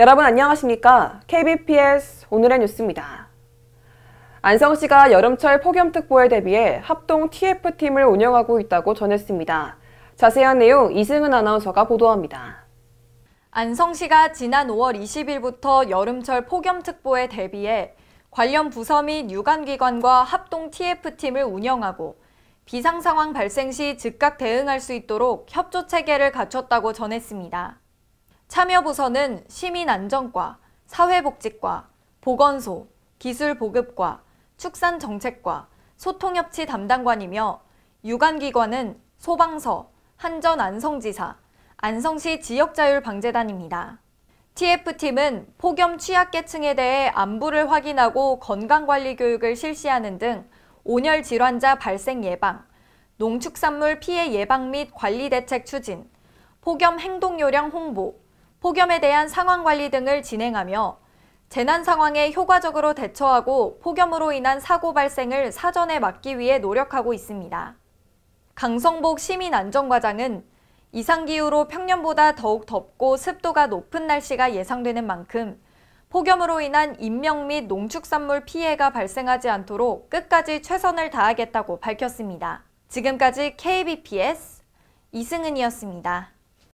여러분 안녕하십니까? KBPS 오늘의 뉴스입니다. 안성시가 여름철 폭염특보에 대비해 합동 TF팀을 운영하고 있다고 전했습니다. 자세한 내용 이승은 아나운서가 보도합니다. 안성시가 지난 5월 20일부터 여름철 폭염특보에 대비해 관련 부서 및 유관기관과 합동 TF팀을 운영하고 비상상황 발생 시 즉각 대응할 수 있도록 협조체계를 갖췄다고 전했습니다. 참여부서는 시민안전과, 사회복지과, 보건소, 기술보급과, 축산정책과, 소통협치 담당관이며 유관기관은 소방서, 한전안성지사, 안성시 지역자율방재단입니다. TF팀은 폭염 취약계층에 대해 안부를 확인하고 건강관리 교육을 실시하는 등 온열 질환자 발생 예방, 농축산물 피해 예방 및 관리 대책 추진, 폭염 행동요령 홍보, 폭염에 대한 상황 관리 등을 진행하며 재난 상황에 효과적으로 대처하고 폭염으로 인한 사고 발생을 사전에 막기 위해 노력하고 있습니다. 강성복 시민안전과장은 이상기후로 평년보다 더욱 덥고 습도가 높은 날씨가 예상되는 만큼 폭염으로 인한 인명 및 농축산물 피해가 발생하지 않도록 끝까지 최선을 다하겠다고 밝혔습니다. 지금까지 KBPS 이승은이었습니다.